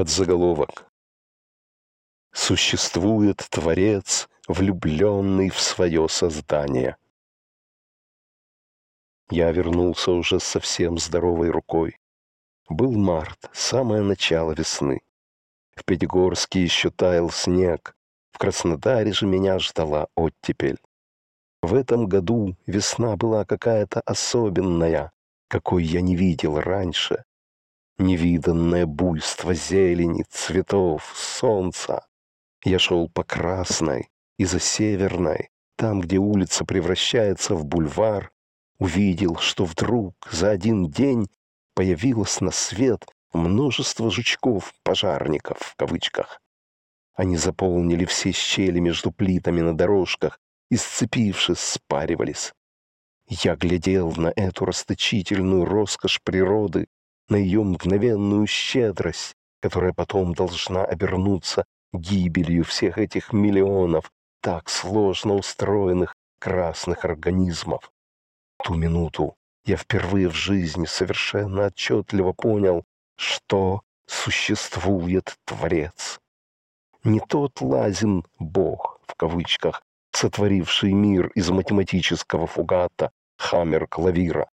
Под заголовок Существует Творец, влюбленный в свое создание. Я вернулся уже совсем здоровой рукой. Был март, самое начало весны. В Пятигорске еще таял снег. В Краснодаре же меня ждала оттепель. В этом году весна была какая-то особенная, какой я не видел раньше невиданное буйство зелени, цветов, солнца. Я шел по Красной и за Северной, там, где улица превращается в бульвар, увидел, что вдруг за один день появилось на свет множество жучков-пожарников в кавычках. Они заполнили все щели между плитами на дорожках и, сцепившись, спаривались. Я глядел на эту расточительную роскошь природы на ее мгновенную щедрость, которая потом должна обернуться гибелью всех этих миллионов так сложно устроенных красных организмов. В ту минуту я впервые в жизни совершенно отчетливо понял, что существует Творец. Не тот лазин Бог, в кавычках, сотворивший мир из математического фугата Хаммер Клавира,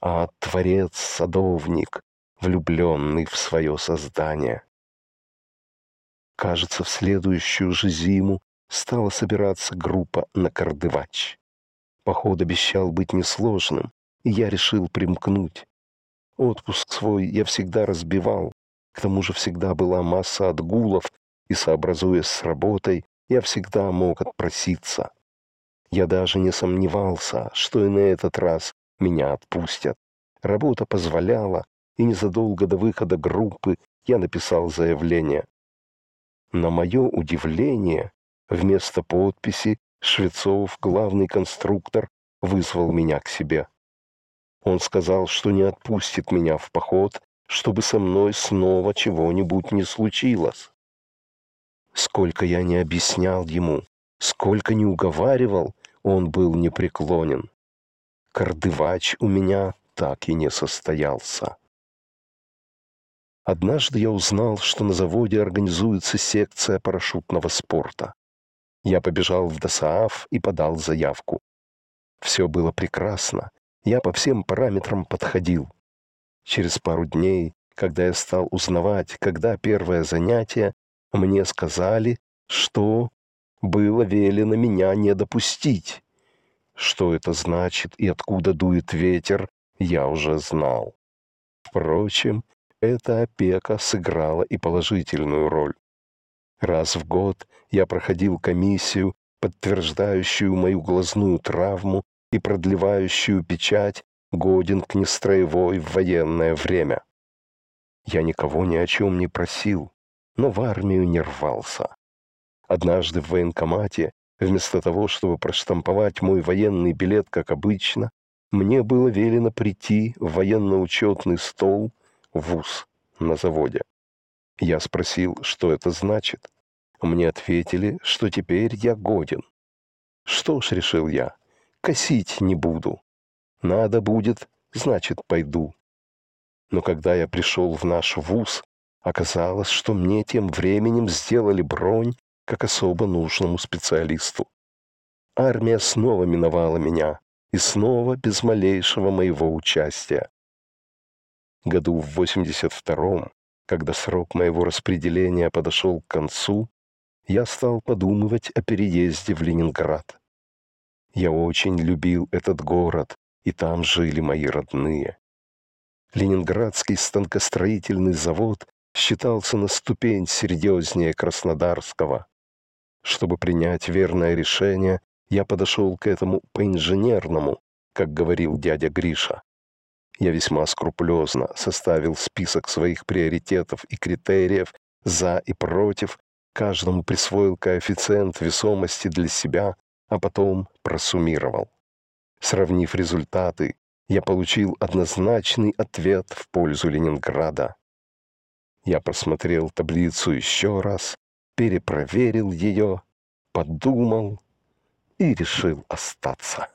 а Творец-садовник, влюбленный в свое создание. Кажется, в следующую же зиму стала собираться группа на Кардывач. Поход обещал быть несложным, и я решил примкнуть. Отпуск свой я всегда разбивал, к тому же всегда была масса отгулов, и, сообразуясь с работой, я всегда мог отпроситься. Я даже не сомневался, что и на этот раз меня отпустят. Работа позволяла, и незадолго до выхода группы я написал заявление. На мое удивление, вместо подписи Швецов, главный конструктор, вызвал меня к себе. Он сказал, что не отпустит меня в поход, чтобы со мной снова чего-нибудь не случилось. Сколько я не объяснял ему, сколько не уговаривал, он был непреклонен. Кардывач у меня так и не состоялся. Однажды я узнал, что на заводе организуется секция парашютного спорта. Я побежал в ДОСААФ и подал заявку. Все было прекрасно. Я по всем параметрам подходил. Через пару дней, когда я стал узнавать, когда первое занятие, мне сказали, что было велено меня не допустить. Что это значит и откуда дует ветер, я уже знал. Впрочем, эта опека сыграла и положительную роль. Раз в год я проходил комиссию, подтверждающую мою глазную травму и продлевающую печать годен к нестроевой в военное время. Я никого ни о чем не просил, но в армию не рвался. Однажды в военкомате, вместо того, чтобы проштамповать мой военный билет, как обычно, мне было велено прийти в военно-учетный стол вуз на заводе. Я спросил, что это значит. Мне ответили, что теперь я годен. Что ж, решил я, косить не буду. Надо будет, значит, пойду. Но когда я пришел в наш вуз, оказалось, что мне тем временем сделали бронь как особо нужному специалисту. Армия снова миновала меня, и снова без малейшего моего участия году в 82-м, когда срок моего распределения подошел к концу, я стал подумывать о переезде в Ленинград. Я очень любил этот город, и там жили мои родные. Ленинградский станкостроительный завод считался на ступень серьезнее Краснодарского. Чтобы принять верное решение, я подошел к этому по-инженерному, как говорил дядя Гриша я весьма скрупулезно составил список своих приоритетов и критериев «за» и «против», каждому присвоил коэффициент весомости для себя, а потом просуммировал. Сравнив результаты, я получил однозначный ответ в пользу Ленинграда. Я просмотрел таблицу еще раз, перепроверил ее, подумал и решил остаться.